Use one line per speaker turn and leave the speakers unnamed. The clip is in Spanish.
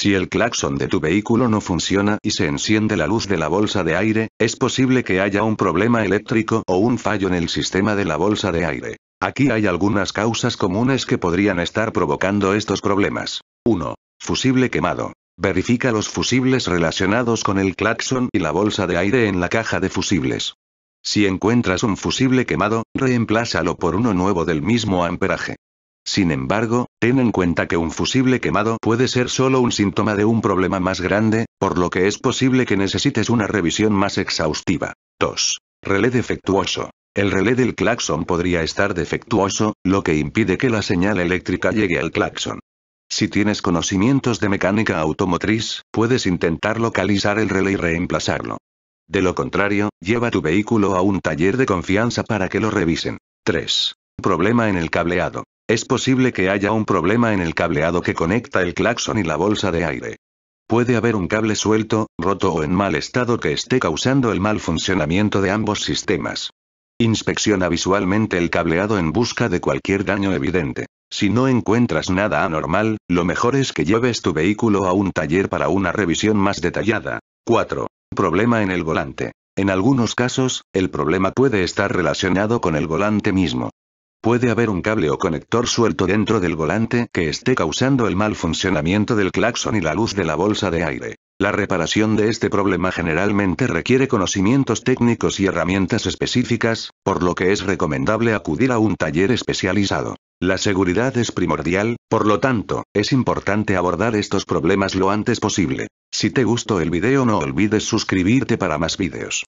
Si el claxon de tu vehículo no funciona y se enciende la luz de la bolsa de aire, es posible que haya un problema eléctrico o un fallo en el sistema de la bolsa de aire. Aquí hay algunas causas comunes que podrían estar provocando estos problemas. 1. Fusible quemado. Verifica los fusibles relacionados con el claxon y la bolsa de aire en la caja de fusibles. Si encuentras un fusible quemado, reemplázalo por uno nuevo del mismo amperaje. Sin embargo, ten en cuenta que un fusible quemado puede ser solo un síntoma de un problema más grande, por lo que es posible que necesites una revisión más exhaustiva. 2. Relé defectuoso. El relé del claxon podría estar defectuoso, lo que impide que la señal eléctrica llegue al claxon. Si tienes conocimientos de mecánica automotriz, puedes intentar localizar el relé y reemplazarlo. De lo contrario, lleva tu vehículo a un taller de confianza para que lo revisen. 3. Problema en el cableado. Es posible que haya un problema en el cableado que conecta el claxon y la bolsa de aire. Puede haber un cable suelto, roto o en mal estado que esté causando el mal funcionamiento de ambos sistemas. Inspecciona visualmente el cableado en busca de cualquier daño evidente. Si no encuentras nada anormal, lo mejor es que lleves tu vehículo a un taller para una revisión más detallada. 4. Problema en el volante. En algunos casos, el problema puede estar relacionado con el volante mismo. Puede haber un cable o conector suelto dentro del volante que esté causando el mal funcionamiento del claxon y la luz de la bolsa de aire. La reparación de este problema generalmente requiere conocimientos técnicos y herramientas específicas, por lo que es recomendable acudir a un taller especializado. La seguridad es primordial, por lo tanto, es importante abordar estos problemas lo antes posible. Si te gustó el video no olvides suscribirte para más videos.